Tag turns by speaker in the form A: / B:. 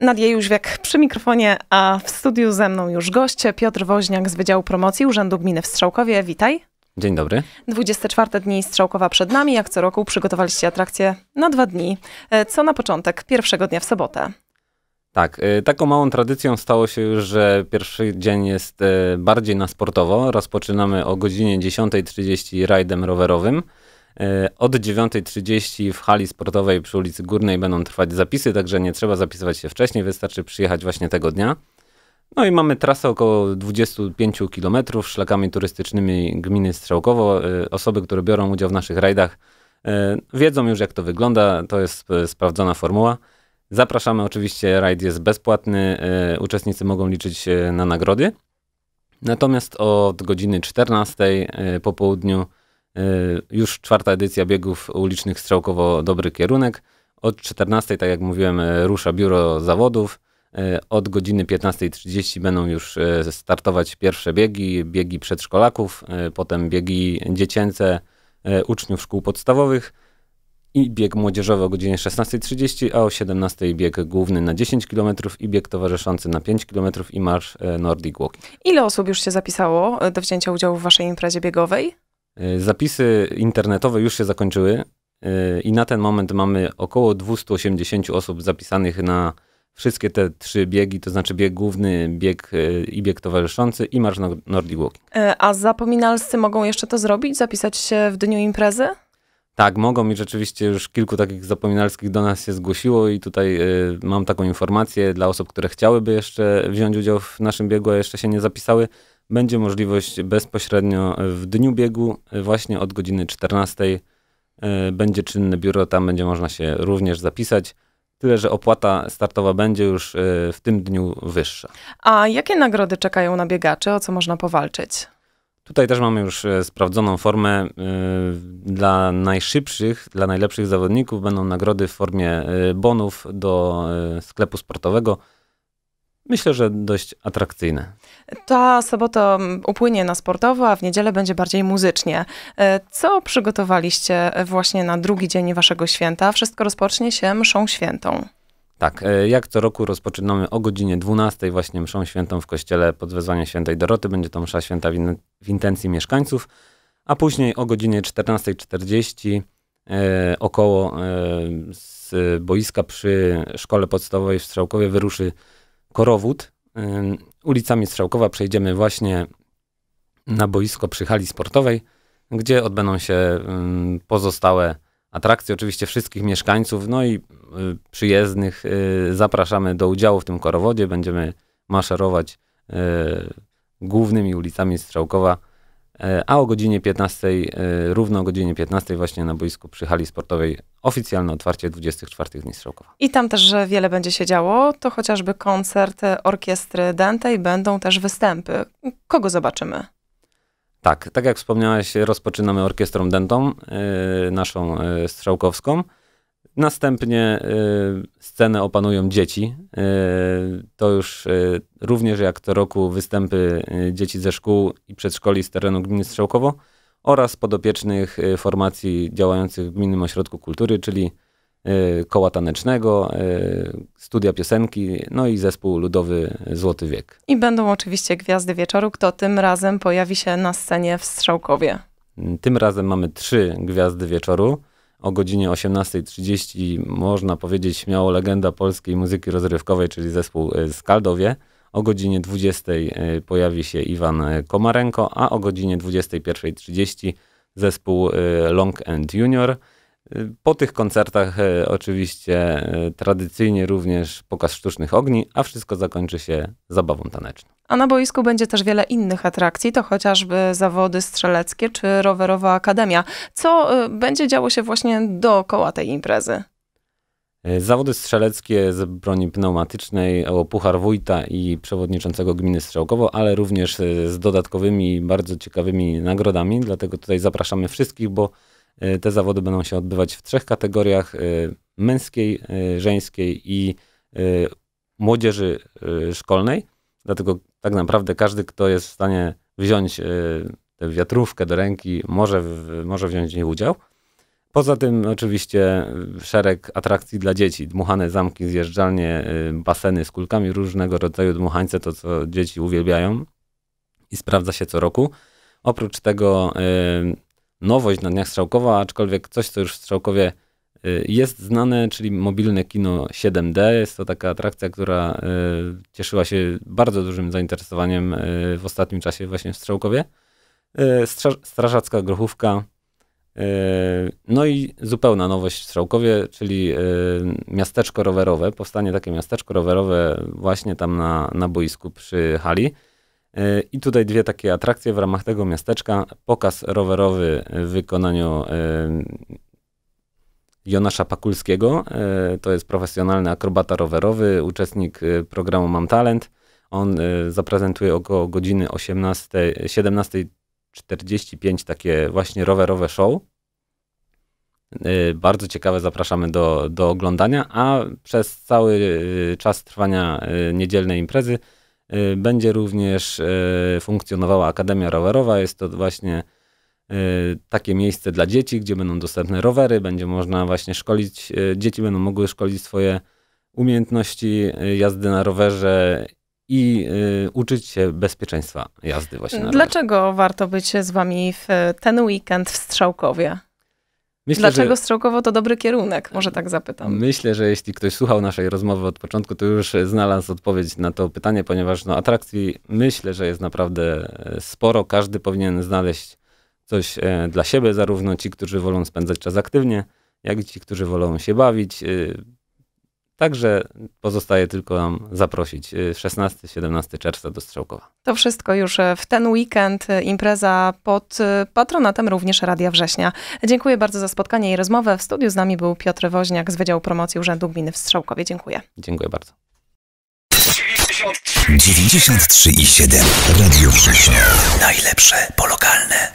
A: Nadia Jóźwiak przy mikrofonie, a w studiu ze mną już goście. Piotr Woźniak z Wydziału Promocji Urzędu Gminy w Strzałkowie. Witaj. Dzień dobry. 24 dni Strzałkowa przed nami. Jak co roku przygotowaliście atrakcję na dwa dni. E, co na początek pierwszego dnia w sobotę?
B: Tak, e, taką małą tradycją stało się już, że pierwszy dzień jest e, bardziej na sportowo. Rozpoczynamy o godzinie 10.30 rajdem rowerowym. E, od 9.30 w hali sportowej przy ulicy Górnej będą trwać zapisy, także nie trzeba zapisywać się wcześniej, wystarczy przyjechać właśnie tego dnia. No i mamy trasę około 25 km szlakami turystycznymi gminy Strzałkowo. E, osoby, które biorą udział w naszych rajdach, e, wiedzą już jak to wygląda. To jest sprawdzona formuła. Zapraszamy oczywiście, rajd jest bezpłatny, uczestnicy mogą liczyć na nagrody. Natomiast od godziny 14 po południu E, już czwarta edycja biegów ulicznych strzałkowo dobry kierunek. Od 14, tak jak mówiłem, e, rusza biuro zawodów. E, od godziny 15.30 będą już startować pierwsze biegi, biegi przedszkolaków, potem biegi dziecięce uczniów szkół podstawowych i bieg młodzieżowy o godzinie 16.30, a o 17.00 bieg główny na 10 km i bieg towarzyszący na 5 km i marsz Nordic Walking.
A: Ile osób już się zapisało do wzięcia udziału w waszej imprezie biegowej?
B: E, zapisy internetowe już się zakończyły e, i na ten moment mamy około 280 osób zapisanych na wszystkie te trzy biegi, to znaczy bieg główny, bieg e, i bieg towarzyszący i marsz Nordic Walking.
A: A zapominalscy mogą jeszcze to zrobić? Zapisać się w dniu imprezy?
B: Tak, mogą i rzeczywiście już kilku takich zapominalskich do nas się zgłosiło i tutaj y, mam taką informację dla osób, które chciałyby jeszcze wziąć udział w naszym biegu, a jeszcze się nie zapisały będzie możliwość bezpośrednio w dniu biegu, e, właśnie od godziny 14. E, będzie czynne biuro, tam będzie można się również zapisać. Tyle, że opłata startowa będzie już e, w tym dniu wyższa.
A: A jakie nagrody czekają na biegaczy? O co można powalczyć?
B: Tutaj też mamy już sprawdzoną formę. Dla najszybszych, dla najlepszych zawodników będą nagrody w formie bonów do sklepu sportowego myślę, że dość atrakcyjne.
A: Ta sobota mm, upłynie na sportowo, a w niedzielę będzie bardziej muzycznie. E, co przygotowaliście e, właśnie na drugi dzień waszego święta? Wszystko rozpocznie się mszą świętą.
B: Tak, e, jak co roku rozpoczynamy o godzinie 12 właśnie mszą świętą w kościele pod wezwaniem świętej Doroty. Będzie to msza święta w intencji mieszkańców, a później o godzinie 14.40 około z boiska przy szkole podstawowej w Strzałkowie wyruszy Korowód. Ulicami Strzałkowa przejdziemy właśnie na boisko przy hali sportowej, gdzie odbędą się pozostałe atrakcje. Oczywiście wszystkich mieszkańców, no i y, przyjezdnych y, zapraszamy do udziału w tym korowodzie. Będziemy maszerować y, głównymi ulicami Strzałkowa E, a o godzinie 15, e, równo o godzinie 15 właśnie na boisku przy hali sportowej oficjalne otwarcie 24 dni Strzałkowa.
A: I tam też wiele będzie się działo, to chociażby koncert orkiestry Dante i będą też występy. Kogo zobaczymy?
B: Tak, tak jak wspomniałeś, rozpoczynamy orkiestrą dentą, e, naszą strzałkowską. Następnie scenę opanują dzieci. To już również jak co roku występy y, dzieci ze szkół i przedszkoli z terenu gminy Strzałkowo oraz podopiecznych y, formacji działających w Gminnym Ośrodku Kultury, czyli y, koła tanecznego, studia piosenki, no i zespół ludowy Złoty Wiek.
A: I będą oczywiście gwiazdy wieczoru, kto tym razem pojawi się na scenie w Strzałkowie.
B: Tym razem mamy trzy gwiazdy wieczoru. O godzinie 18.30 można powiedzieć śmiało legenda polskiej muzyki rozrywkowej, czyli zespół Skaldowie. O godzinie 20 e, pojawi się Iwan e, Komarenko, a o godzinie 21.30 zespół e, Long and Junior. Po tych koncertach oczywiście tradycyjnie również pokaz sztucznych ogni, a wszystko zakończy się zabawą taneczną.
A: A na boisku będzie też wiele innych atrakcji, to chociażby zawody strzeleckie czy rowerowa akademia. Co będzie działo się właśnie dookoła tej imprezy?
B: E, zawody strzeleckie z broni pneumatycznej o Puchar Wójta i przewodniczącego gminy Strzałkowo, ale również e, z dodatkowymi, bardzo ciekawymi nagrodami. Dlatego tutaj zapraszamy wszystkich, bo e, te zawody będą się odbywać w trzech kategoriach: męskiej, żeńskiej i młodzieży szkolnej. Dlatego tak naprawdę każdy, kto jest w stanie wziąć tę wiatrówkę do ręki, może, może wziąć w niej udział. Poza tym oczywiście szereg atrakcji dla dzieci. Dmuchane zamki, zjeżdżalnie, y, baseny z kulkami, różnego rodzaju dmuchańce, to co dzieci uwielbiają i sprawdza się co roku. Oprócz tego y, nowość na Dniach Strzałkowa, aczkolwiek coś, co już w Strzałkowie y, jest znane, czyli mobilne kino 7D. Jest to taka atrakcja, która cieszyła się bardzo dużym zainteresowaniem w ostatnim czasie właśnie w Strzałkowie. Strażacka grochówka, E, no i zupełna nowość w Strzałkowie, czyli e, miasteczko rowerowe, powstanie takie miasteczko rowerowe właśnie tam na, na boisku przy hali. E, I tutaj dwie takie atrakcje w ramach tego miasteczka. Pokaz rowerowy w wykonaniu Jonasza Pakulskiego. To jest profesjonalny akrobata rowerowy, uczestnik programu Mam Talent. On zaprezentuje około godziny 17.30. 17 45 takie właśnie rowerowe show. Y, bardzo ciekawe, zapraszamy do, do oglądania, a przez cały y, czas trwania y, niedzielnej imprezy będzie również funkcjonowała Akademia Rowerowa. Jest to właśnie takie miejsce dla dzieci, gdzie będą dostępne rowery, będzie można właśnie szkolić, dzieci będą mogły szkolić swoje umiejętności jazdy na rowerze i y, uczyć się bezpieczeństwa jazdy właśnie. Na
A: Dlaczego rowerze. warto być z wami w ten weekend w Strzałkowie? Myślę, Dlaczego że... Strzałkowo to dobry kierunek? Może tak zapytam.
B: Myślę, że jeśli ktoś słuchał naszej rozmowy od początku, to już znalazł odpowiedź na to pytanie, ponieważ no, atrakcji myślę, że jest naprawdę e, sporo. Każdy powinien znaleźć coś e, dla siebie, zarówno ci, którzy wolą spędzać czas aktywnie, jak i ci, którzy wolą się bawić, e, Także pozostaje tylko nam zaprosić 16-17 y, czerwca do Strzałkowa.
A: To wszystko już e, w ten weekend. E, impreza pod e, patronatem również Radia Września. Dziękuję bardzo za spotkanie i rozmowę. W studiu z nami był Piotr Woźniak z Wydziału Promocji Urzędu Gminy w Strzałkowie. Dziękuję.
B: Dziękuję bardzo. 93,7 Radio Września. Najlepsze polokalne.